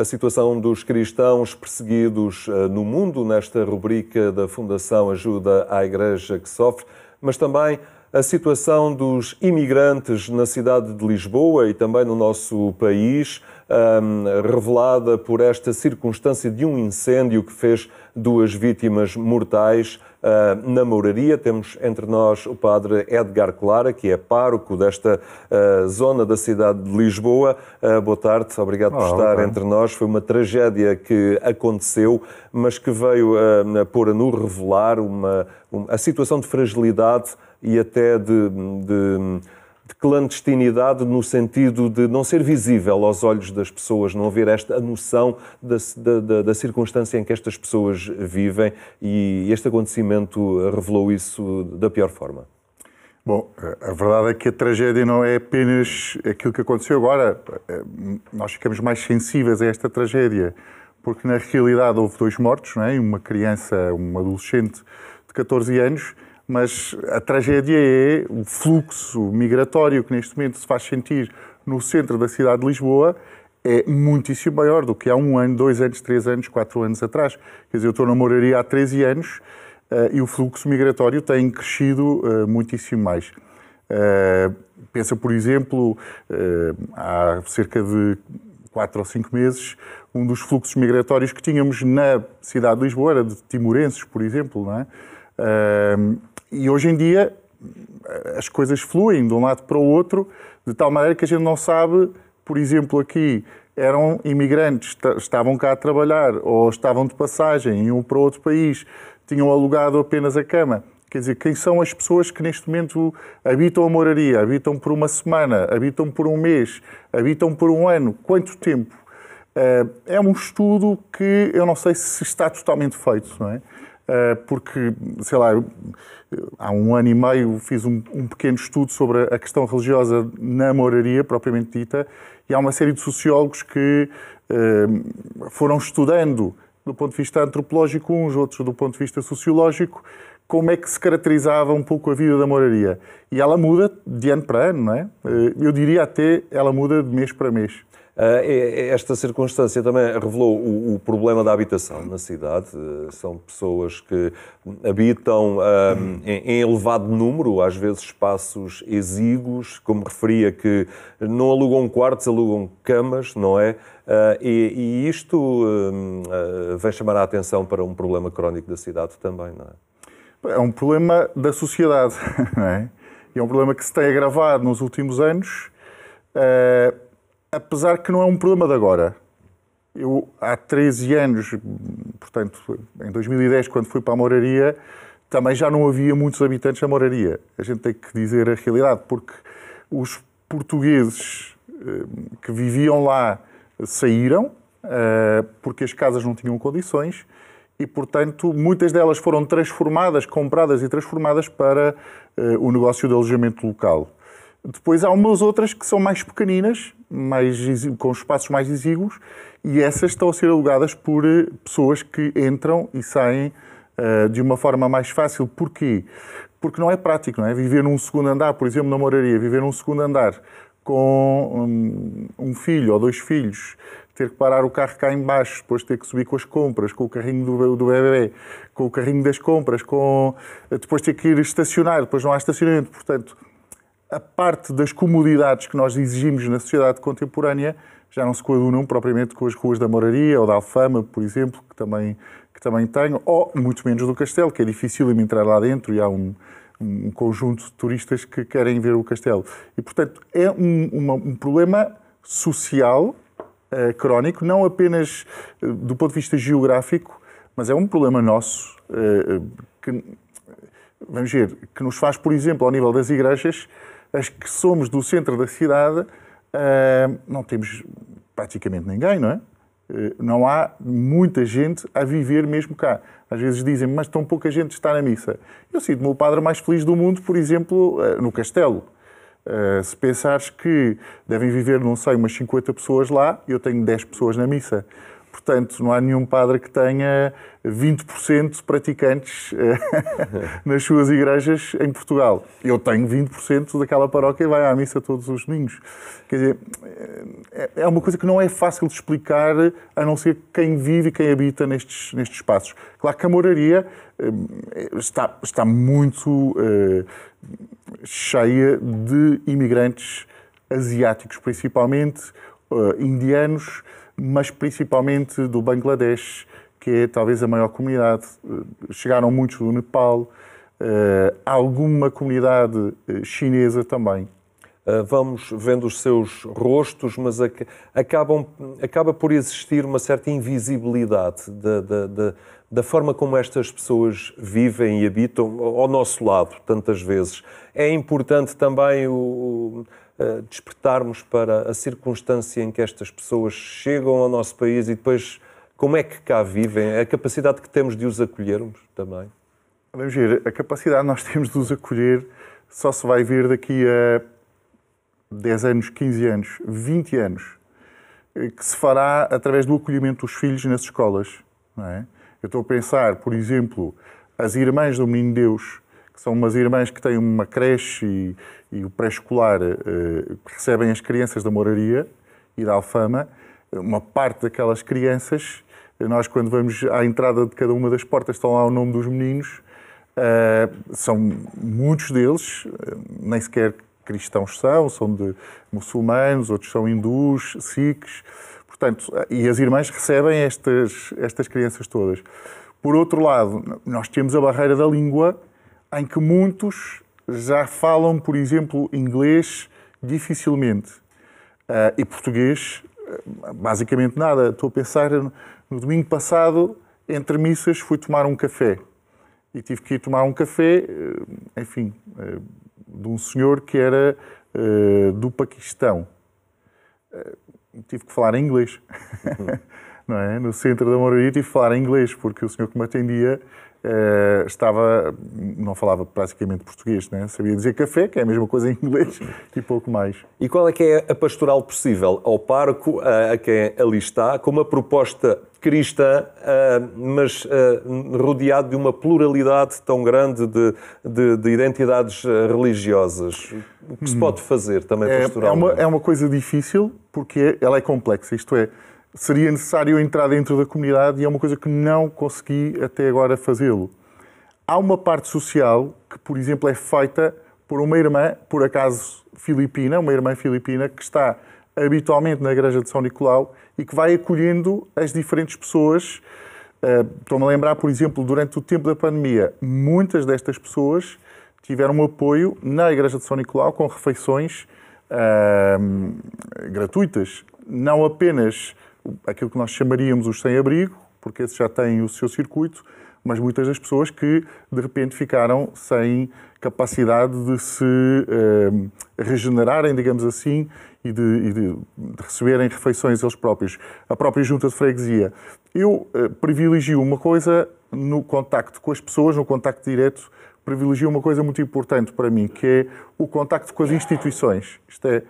a situação dos cristãos perseguidos eh, no mundo, nesta rubrica da Fundação Ajuda à Igreja que Sofre, mas também a situação dos imigrantes na cidade de Lisboa e também no nosso país, um, revelada por esta circunstância de um incêndio que fez duas vítimas mortais uh, na Mouraria. Temos entre nós o padre Edgar Clara, que é pároco desta uh, zona da cidade de Lisboa. Uh, boa tarde, obrigado por estar entre nós. Foi uma tragédia que aconteceu, mas que veio uh, pôr a nu revelar uma, uma, a situação de fragilidade e até de, de, de, clandestinidade no sentido de não ser visível aos olhos das pessoas, não haver esta noção da, da, da circunstância em que estas pessoas vivem e este acontecimento revelou isso da pior forma. Bom, a verdade é que a tragédia não é apenas aquilo que aconteceu agora. Nós ficamos mais sensíveis a esta tragédia, porque na realidade houve dois mortos, não é? uma criança, um adolescente de 14 anos, mas a tragédia é o fluxo migratório que neste momento se faz sentir no centro da cidade de Lisboa é muitíssimo maior do que há um ano, dois anos, três anos, quatro anos atrás. Quer dizer, eu estou na moraria há 13 anos uh, e o fluxo migratório tem crescido uh, muitíssimo mais. Uh, pensa, por exemplo, há cerca de quatro ou cinco meses, um dos fluxos migratórios que tínhamos na cidade de Lisboa era de timorenses, por exemplo, não é? Uh, e hoje em dia eh, as coisas fluem de um lado para o outro, de tal maneira que a gente não sabe, por exemplo, aqui eram imigrantes, estavam cá a trabalhar ou estavam de passagem, um para outro país, tinham alugado apenas a cama. Quer dizer, quem são as pessoas que neste momento habitam a moraria? Habitam por uma semana, habitam por um mês, habitam por um ano? Quanto tempo? Eh, é um estudo que eu não sei se está totalmente feito, não é? Eh, porque, sei lá, há um ano e meio fiz um, um, pequeno estudo sobre a questão religiosa na moraria, propriamente dita, e há uma série de sociólogos que eh, foram estudando, do ponto de vista antropológico, uns, outros do ponto de vista sociológico, como é que se caracterizava um pouco a vida da moraria. E ela muda de ano para ano, não é? Eh, eu diria até ela muda de mês para mês. Ah, esta circunstância também revelou o problema da habitação na cidade. Ah, são pessoas que habitam ah, em elevado número, às vezes espaços exíguos, como referia, que não alugam quartos, alugam camas, não é? E isto vem chamar a atenção para um problema crónico da cidade também, não é? É um problema da sociedade, não é? E é um problema que se tem agravado nos últimos anos apesar que não é um problema de agora. Eu, há 13 anos, portanto, em 2010, quando fui para a moraria, também já não havia muitos habitantes na moraria. A gente tem que dizer a realidade, porque os portugueses eh, que viviam lá saíram, eh, porque as casas não tinham condições, e, portanto, muitas delas foram transformadas, compradas e transformadas para eh, o negócio de alojamento local. Depois há umas outras que são mais pequeninas, mais, com espaços mais exíguos e essas estão a ser alugadas por eh, pessoas que entram e saem uh, de uma forma mais fácil. Porquê? Porque não é prático, não é? Viver num segundo andar, por exemplo, na moraria, viver num segundo andar com um, um filho ou dois filhos, ter que parar o carro cá embaixo, depois ter que subir com as compras, com o carrinho do, do bebê, com o carrinho das compras, com depois ter que ir estacionar, depois não há estacionamento, portanto a parte das comodidades que nós exigimos na sociedade contemporânea já não se coadunam propriamente com as ruas da Moraria ou da Alfama, por exemplo, que também, que também tenho, ou muito menos do Castelo, que é difícil entrar lá dentro e há um, um conjunto de turistas que querem ver o Castelo. E, portanto, é um, uma, um problema social eh, crónico, não apenas eh, do ponto de vista geográfico, mas é um problema nosso eh, eh que, vamos ver, que nos faz, por exemplo, ao nível das igrejas, as que somos do centro da cidade, eh, não temos praticamente ninguém, não é? Eh, não há muita gente a viver mesmo cá. Às vezes dizem, mas tão pouca gente está na missa. Eu sinto-me o padre mais feliz do mundo, por exemplo, eh, no Castelo. Se pensares que devem viver, não sei, umas 50 pessoas lá, eu tenho 10 pessoas na missa portanto, não há nenhum padre que tenha 20% praticantes eh, nas suas igrejas em Portugal. Eu tenho 20% daquela paróquia e vai à missa todos os domingos. Quer dizer, eh, é, é uma coisa que não é fácil de explicar a não ser quem vive e quem habita nestes, nestes espaços. Claro que a moraria eh, está, está muito cheia de imigrantes asiáticos, principalmente, indianos mas principalmente do Bangladesh, que é talvez a maior comunidade. Eh, chegaram muitos do Nepal, eh, alguma comunidade eh, chinesa também. Vamos vendo os seus rostos, mas acabam, acaba por existir uma certa invisibilidade da, da, da, da forma como estas pessoas vivem e habitam ao nosso lado, tantas vezes. É importante também o, despertarmos para a circunstância em que estas pessoas chegam ao nosso país e depois como é que cá vivem, a capacidade que temos de os acolhermos também? Vamos ver, a capacidade nós temos de os acolher só se vai ver daqui a 10 anos, 15 anos, 20 anos, eh, que se fará através do acolhimento dos filhos nas escolas. É? Eu estou a pensar, por exemplo, as irmãs do Menino Deus, que são umas irmãs que têm uma creche e, e o pré-escolar, que eh, recebem as crianças da Moraria e da Alfama. Uma parte daquelas crianças, nós quando vamos à entrada de cada uma das portas, estão lá o nome dos meninos. Eh, são muitos deles, eh, nem sequer cristãos são, são de muçulmanos, outros são hindus, sikhs. Portanto, e as irmãs recebem estas, estas crianças todas. Por outro lado, nós temos a barreira da língua, em que muitos já falam, por exemplo, inglês dificilmente uh, e português ah, basicamente nada. Estou a pensar no, domingo passado, entre missas, fui tomar um café e tive que ir tomar um café, ah, enfim, de um senhor que era uh, do Paquistão. tive que falar em inglês. Uhum. Não é? No centro da moraria tive que falar em inglês, porque o senhor que me atendia Uh, estava, não falava praticamente português, né? sabia dizer café, que é a mesma coisa em inglês, e pouco mais. E qual é que é a pastoral possível ao parco, a, a quem ali está, com uma proposta cristã, uh, mas uh, rodeado de uma pluralidade tão grande de, de, de identidades eh, religiosas? O que se hum. pode fazer também pastoralmente? É, é, uma, é? é uma coisa difícil, porque ela é complexa, isto é, seria necessário entrar dentro da comunidade e é uma coisa que não consegui até agora fazê-lo. Há uma parte social que, por exemplo, é feita por uma irmã, por acaso filipina, uma irmã filipina, que está habitualmente na Igreja de São Nicolau e que vai acolhendo as diferentes pessoas. Eh, estou-me a lembrar, por exemplo, durante o tempo da pandemia, muitas destas pessoas tiveram um apoio na Igreja de São Nicolau com refeições eh, gratuitas, não apenas aquilo que nós chamaríamos os sem-abrigo, porque esses já têm o seu circuito, mas muitas das pessoas que de repente ficaram sem capacidade de se eh, regenerarem, digamos assim, e, de, e de, de, receberem refeições eles próprios. A própria junta de freguesia. Eu eh, privilegio uma coisa no contacto com as pessoas, no contacto direto, privilegio uma coisa muito importante para mim, que é o contacto com as instituições. Isto é,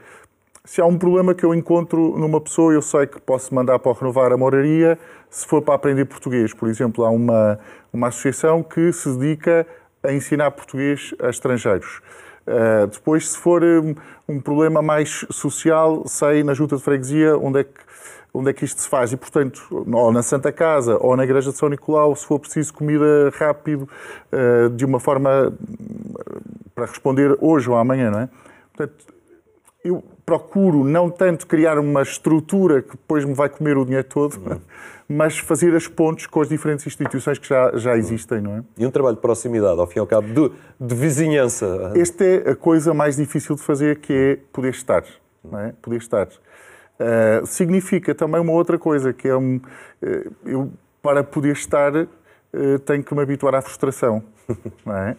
se há um problema que eu encontro numa pessoa, eu sei que posso mandar para renovar a moraria se for para aprender português. Por exemplo, há uma, uma associação que se dedica a ensinar português a estrangeiros. Uh, depois, se for um, um, problema mais social, sei na junta de freguesia onde é que onde é que isto se faz. E, portanto, ou na Santa Casa, ou na Igreja de São Nicolau, se for preciso comida rápido, eh, de uma forma hum, para responder hoje ou amanhã, não é? Portanto, eu procuro não tanto criar uma estrutura que depois me vai comer o dinheiro todo, uhum. mas fazer as pontes com as diferentes instituições que já, já uhum. existem, não é? E um trabalho de proximidade, ao fim e ao cabo, de, de vizinhança. Esta é a coisa mais difícil de fazer, que é poder estar, uhum. não é? Poder estar. Uh, significa também uma outra coisa, que é um, uh, eu, para poder estar, uh, tenho que me habituar à frustração, não é?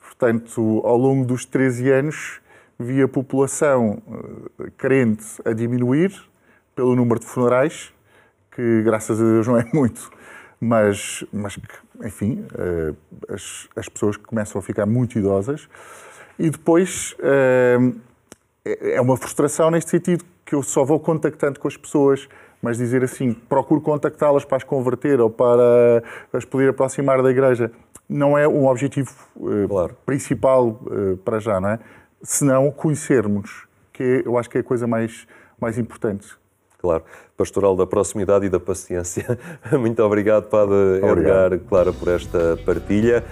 Portanto, ao longo dos 13 anos, vi a população eh, crente a diminuir pelo número de funerais, que graças a Deus não é muito, mas, mas enfim, eh, as, as pessoas começam a ficar muito idosas. E depois eh, é, é uma frustração neste sentido que eu só vou contactando com as pessoas, mas dizer assim, procuro contactá-las para as converter ou para as poder aproximar da igreja, não é um objetivo claro. principal para já, não é? se não conhecermos, que é, eu acho que é a coisa mais, mais importante. Claro, pastoral da proximidade e da paciência. Muito obrigado, Padre obrigado. Edgar Clara, por esta partilha.